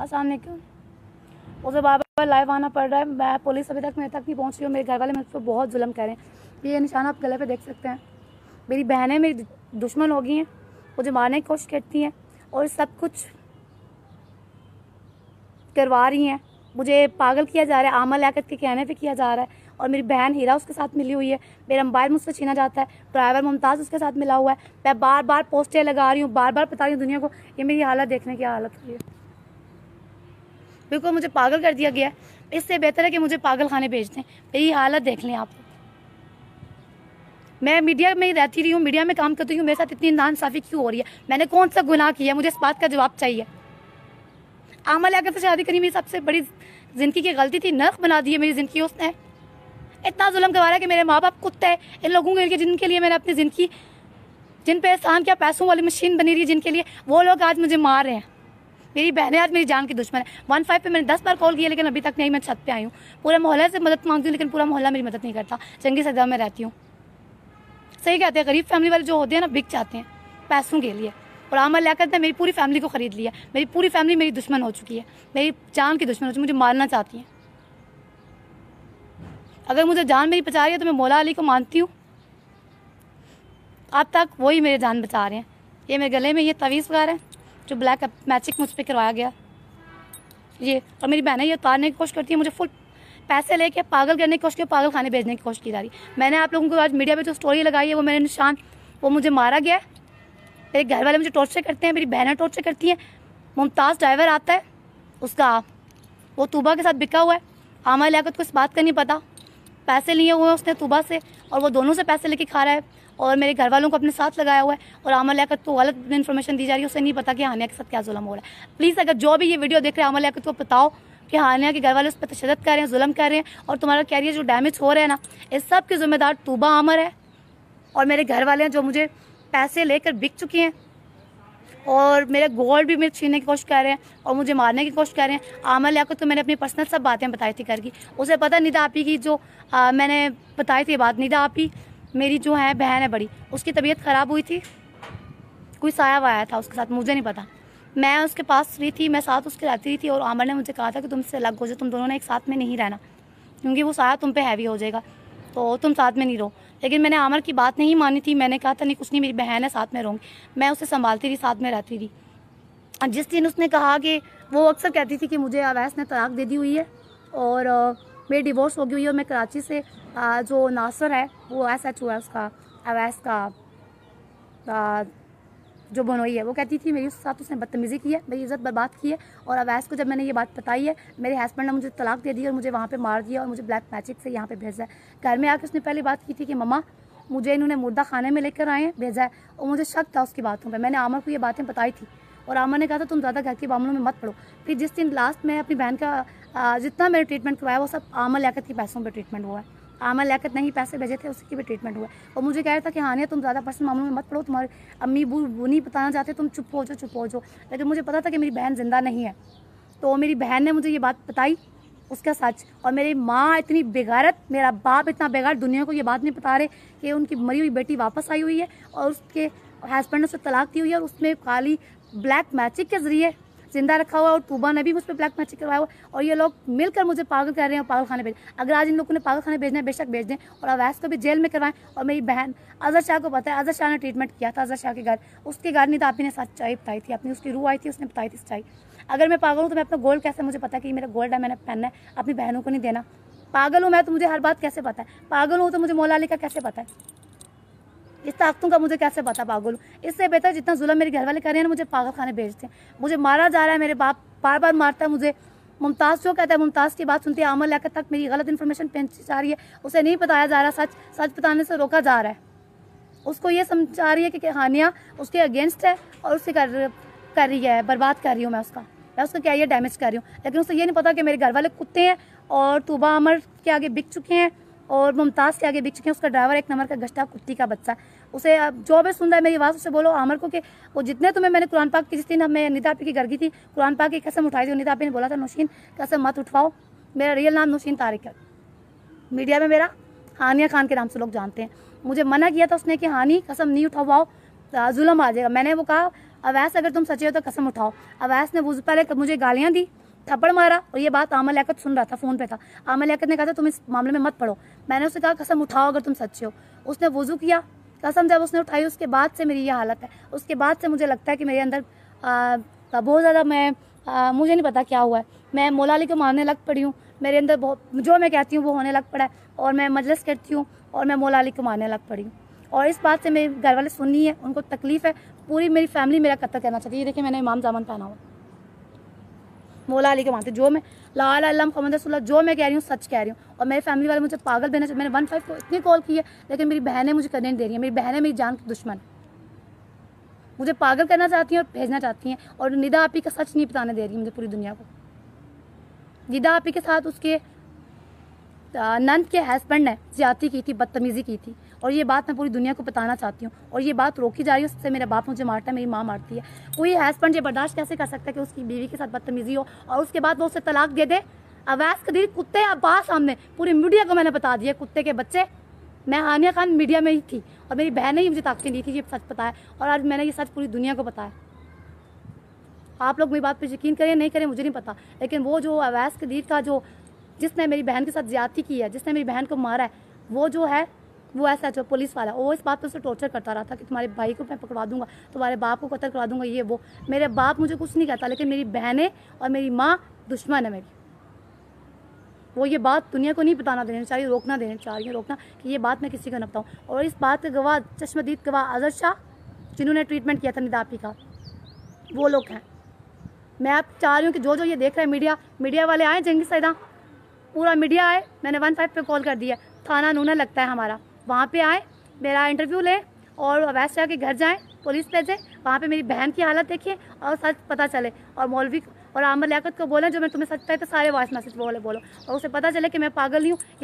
और सामने क्यों उसे बार बार लाइव आना पड़ रहा है मैं पुलिस अभी तक मेरे तक नहीं पहुँच रही हूँ मेरे घर वाले मुझ पर बहुत जुलम कर रहे हैं ये निशान आप गले पर देख सकते हैं मेरी बहनें मेरी दुश्मन हो गई हैं मुझे मारने की कोशिश करती हैं और सब कुछ करवा रही हैं मुझे पागल किया जा रहा है आमल ला के कहने पे किया जा रहा है और मेरी बहन हीरा उसके साथ मिली हुई है मेरा मोबाइल मुझसे छीना जाता है ड्राइवर मुमताज़ उसके साथ मिला हुआ है मैं बार बार पोस्टें लगा रही हूँ बार बार बता रही हूँ दुनिया को ये मेरी हालत देखने की हालत हुई है बिल्कुल मुझे पागल कर दिया गया है इससे बेहतर है कि मुझे पागल खाने भेज दें मेरी हालत देख लें आप मैं मीडिया में ही रहती रही हूँ मीडिया में काम करती हूँ मेरे साथ इतनी नानसाफ़ी क्यों हो रही है मैंने कौन सा गुनाह किया मुझे इस बात का जवाब चाहिए आमल अगर से शादी करी मेरी सबसे बड़ी ज़िंदगी की गलती थी नर्क बना दी है मेरी ज़िंदगी उसने इतना जुलम करवा रहा है कि मेरे माँ बाप कुत्ते हैं इन लोगों के लिए जिनके लिए मैंने अपनी ज़िंदगी जिन पे एहसान क्या पैसों वाली मशीन बनी रही है जिनके लिए वो लोग आज मुझे मार रहे हैं मेरी बहन है मेरी जान की दुश्मन है वन फाइव पर मैंने दस बार कॉल किया लेकिन अभी तक नहीं मैं छत पर आई हूँ पूरे मोहल्ले से मदद मांगती हूँ लेकिन पूरा मोहल्ला मेरी मदद नहीं करता चंगी सजा में रहती हूँ सही कहते हैं गरीब फैमिली वाले जो होते हैं ना बिक जाते हैं पैसों के लिए और आमर करते हैं मेरी पूरी फैमिली को ख़रीद लिया मेरी पूरी फैमिली मेरी दुश्मन हो चुकी है मेरी जान की दुश्मन हो चुकी मुझे मारना चाहती है अगर मुझे जान मेरी बचा रही है तो मैं मौला अली को मानती हूँ अब तक वही मेरे जान बचा रहे हैं ये मेरे गले में ये तवीज़ वगैरह है जो ब्लैक मैचिक मुझ पर करवाया गया ये और मेरी बहनें ये उतारने की कोशिश करती है मुझे फुल पैसे लेके पागल करने की कोशिश की पागल खाने भेजने की कोशिश की जा रही मैंने आप लोगों को आज मीडिया पे जो स्टोरी लगाई है वो मेरे निशान वो मुझे मारा गया है मेरे घर वाले मुझे टॉर्चर करते हैं मेरी बहनें टॉर्चर करती हैं मुमताज़ ड्राइवर आता है उसका वो तूबा के साथ बिका हुआ है आमा लियाकत को इस बात का नहीं पता पैसे लिए हुए हैं उसने तूबा से और वो दोनों से पैसे लेके खा रहा है और मेरे घर वालों को अपने साथ लगाया हुआ है और आमल लियाकत को गलत इन्फॉर्मेशन दी जा रही है उसे नहीं पता कि हानिया के साथ क्या जुलम हो रहा है प्लीज़ अगर जो भी ये वीडियो देख रहे हैं आमल लियात को बताओ कि हानिया के घर वाले उस पर तशद कर रहे हैं जुलम कर रहे हैं और तुम्हारा कैरियर जो डैमेज हो रहा है ना इस सब के जिम्मेदार तूबा आमर है और मेरे घर वाले हैं जो मुझे पैसे लेकर बिक चुके हैं और मेरे गोल्ड भी मेरे छीनने की कोशिश कर रहे हैं और मुझे मारने की कोशिश कर रहे हैं आमल या को तो मैंने अपनी पर्सनल सब बातें बताई थी करके की उसे पता नहीं आप आपी की जो आ, मैंने बताई थी बात नहीं आप आपी मेरी जो है बहन है बड़ी उसकी तबीयत ख़राब हुई थी कोई साया वाया था उसके साथ मुझे नहीं पता मैं उसके पास रही थी मैं साथ उसके रहती रही थी और आमर ने मुझे कहा था कि तुमसे अलग हो जाओ तुम दोनों ने एक साथ में नहीं रहना क्योंकि वो साया तुम पे हैवी हो जाएगा तो तुम साथ में नहीं रहो लेकिन मैंने आमर की बात नहीं मानी थी मैंने कहा था नहीं कुछ नहीं मेरी बहन है साथ में रहूँगी मैं उसे संभालती रही साथ में रहती थी जिस दिन उसने कहा कि वो अक्सर कहती थी कि मुझे अवैस ने तलाक दे दी हुई है और मेरी डिवोर्स हो गई हुई है और मैं कराची से जो नासर है वो एस एच हुआ है उसका अवैस का जो बनोई है वो कहती थी मेरी उस साथ उसने बदतमीज़ी की है मेरी इज़्ज़त बर्बाद की है और अवैस को जब मैंने ये बात बताई है मेरे हस्बैंड ने मुझे तलाक दे दी और मुझे वहाँ पर मार दिया और मुझे ब्लैक मैजिक से यहाँ पर भेजा है घर में आकर उसने पहली बात की थी कि मम्मा मुझे इन्होंने मुर्दा खाने में लेकर आए हैं भेजा है और मुझे शक था उसकी बातों पर मैंने आमर को ये बातें बताई थी और आमर ने कहा था तुम ज़्यादा घर के मामलों में मत पढ़ो फिर जिस दिन लास्ट मैं अपनी बहन का जितना मैंने ट्रीटमेंट करवाया वो सब आमा लियात के पैसों पर ट्रीटमेंट हुआ है आमा लियात नहीं पैसे भेजे थे उसकी भी ट्रीटमेंट हुआ और मुझे कह रहा था कि हानिया तुम ज़्यादा पर्सनल मामलों में मत पढ़ो तुम्हारे अम्मी बू वो नहीं बताना चाहते तुम चुप हो जाओ चुप हो जाओ लेकिन मुझे पता था कि मेरी बहन ज़िंदा नहीं है तो मेरी बहन ने मुझे ये बात बताई उसका सच और मेरी माँ इतनी बेगारत मेरा बाप इतना बेगार दुनिया को ये बात नहीं बता रहे कि उनकी मरी हुई बेटी वापस आई हुई है और उसके हस्बैंड ने उससे तलाक दी हुई है और उसमें खाली ब्लैक मैजिक के ज़रिए जिंदा रखा हुआ और टूबा ने भी मुझ पर ब्लैक मैचिंग करवाया हुआ और ये लोग मिलकर मुझे पागल कर रहे हैं और पागल खाने भेज अगर आज इन लोगों ने पागल खाने भेजना है बेशक भेज दें और अवैस को भी जेल में करवाएं और मेरी बहन अजहर शाह को पता है अजहर शाह ने ट्रीटमेंट किया था अजहर शाह के घर उसके घर नहीं था तो आपने साथ चाय बताई थी अपनी उसकी रूह आई थी उसने बताई थी चाय अगर मैं पागल हूँ तो मैं अपना गोल्ड कैसे मुझे पता है कि मेरा गोल्ड है मैंने पहनना है अपनी बहनों को नहीं देना पागल हूँ मैं तो मुझे हर बात कैसे पता है पागल हूँ तो मुझे मोलाली अली का कैसे पता है इस ताकतों का मुझे कैसे पता पागल इससे बेहतर जितना जुलम मेरे घर वाले कर रहे हैं ना मुझे पागल खाने भेजते हैं मुझे मारा जा रहा है मेरे बाप बार बार मारता है मुझे मुमताज़ जो कहता है मुमताज़ की बात सुनती है अमल लेकर तक मेरी गलत इन्फॉर्मेशन पहुंची जा रही है उसे नहीं बताया जा रहा सच सच बताने से रोका जा रहा है उसको ये समझा रही है कि कहानियाँ उसके अगेंस्ट है और उससे कर कर रही है बर्बाद कर रही हूँ मैं उसका मैं उसका क्या ये डैमेज कर रही हूँ लेकिन उसे ये नहीं पता कि मेरे घर वाले कुत्ते हैं और तूबा अमर के आगे बिक चुके हैं और मुमताज़ के आगे बिक चुके हैं उसका ड्राइवर एक नंबर का गश्ता कुत्ती का बच्चा उसे जो भी सुन रहा है मेरी आवाज़ उसे बोलो आमर को कि वो जितने तुम्हें मैंने कुरान पाक की जिस दिन मैं निदापी की गर्गी थी कुरान पाक की कसम उठाई थी निदापी ने बोला था नौशीन कसम मत उठवाओ मेरा रियल नाम नौशीन तारिक है मीडिया में मेरा हानिया खान के नाम से लोग जानते हैं मुझे मना किया था उसने कि हानि कसम नहीं उठवाओ जुलम आ जाएगा मैंने वो कहा अवैस अगर तुम सचे हो तो कसम उठाओ अवैस ने वो पहले मुझे गालियाँ दी थप्पड़ मारा और ये बात आमल याकत सुन रहा था फ़ोन पे था आमल लियाकत ने कहा था तुम इस मामले में मत पढ़ो मैंने उससे कहा कसम उठाओ अगर तुम सच्चे हो उसने वजू किया कसम जब उसने उठाई उसके बाद से मेरी ये हालत है उसके बाद से मुझे लगता है कि मेरे अंदर बहुत ज़्यादा मैं आ, मुझे नहीं पता क्या हुआ है मैं मोला अली को मारने लग पड़ी हूँ मेरे अंदर बहुत जो मैं कहती हूँ वो होने लग पड़ा है और मैं मजलस करती हूँ और मैं मोला अली को मारने लग पड़ी हूँ और इस बात से मेरे घर वाले सुननी है उनको तकलीफ़ है पूरी मेरी फैमिली मेरा कत्ल करना चाहती है ये देखिए मैंने इमाम जामन पहना हुआ मौला अली के मानते जो मैं ला मोहम्मद रसुल्ला जो मैं कह रही हूँ सच कह रही हूँ और मेरे फैमिली वाले मुझे पागल देना चाहिए मैंने वन फाइव को इतनी कॉल की है लेकिन मेरी बहनें मुझे करने नहीं दे रही है मेरी बहनें मेरी जान की दुश्मन मुझे पागल करना चाहती हैं और भेजना चाहती हैं और निदा आपी का सच नहीं बताने दे रही मुझे पूरी दुनिया को निदा आपी के साथ उसके नंद के हस्बैंड ने ज्यादा की थी बदतमीज़ी की थी और ये बात मैं पूरी दुनिया को बताना चाहती हूँ और ये बात रोकी जा रही है उससे मेरा बाप मुझे मारता है मेरी माँ मारती है कोई हस्बैंड ये बर्दाश्त कैसे कर सकता है कि उसकी बीवी के साथ बदतमीजी हो और उसके बाद वो उसे तलाक दे दे अवैस कदीर कुत्ते अब्बास सामने पूरे मीडिया को मैंने बता दिया कुत्ते के बच्चे मैं हानिया खान मीडिया में ही थी और मेरी बहन ने ही मुझे ताकतें दी थी ये सच पता है और आज मैंने ये सच पूरी दुनिया को बताया आप लोग मेरी बात पर यकीन करें नहीं करें मुझे नहीं पता लेकिन वो जो अवैस कदीर का जो जिसने मेरी बहन के साथ ज्यादती की है जिसने मेरी बहन को मारा है वो जो है वो ऐसा जो पुलिस वाला वो इस बात पर उसे टॉर्चर करता रहा था कि तुम्हारे भाई को मैं पकड़ा दूंगा तुम्हारे बाप को कतल करवा दूंगा ये वो मेरे बाप मुझे कुछ नहीं कहता लेकिन मेरी बहनें और मेरी माँ दुश्मन है मेरी वो ये बात दुनिया को नहीं बताना देना चाहिए रोकना देना चाहिए रोकना कि ये बात मैं किसी को न बताऊँ और इस बात के गवाह चश्मदीद गवाह अजहर शाह जिन्होंने ट्रीटमेंट किया था निदापी का वो लोग हैं मैं आप चाह रही हूँ कि जो जो ये देख रहे हैं मीडिया मीडिया वाले आए जंगी सैदा पूरा मीडिया आए मैंने वन फाइव पर कॉल कर दिया थाना नूना लगता है हमारा वहाँ पे आए मेरा इंटरव्यू ले और अवैध शाह के घर जाएँ पुलिस भेजें वहाँ पे मेरी बहन की हालत देखिए और सच पता चले और मौलवी और आमर लियाकत को बोलें जो मैं तुम्हें सच कहते सारे वॉइस मैसेज बोले बोलो और उसे पता चले कि मैं पागल नहीं हूँ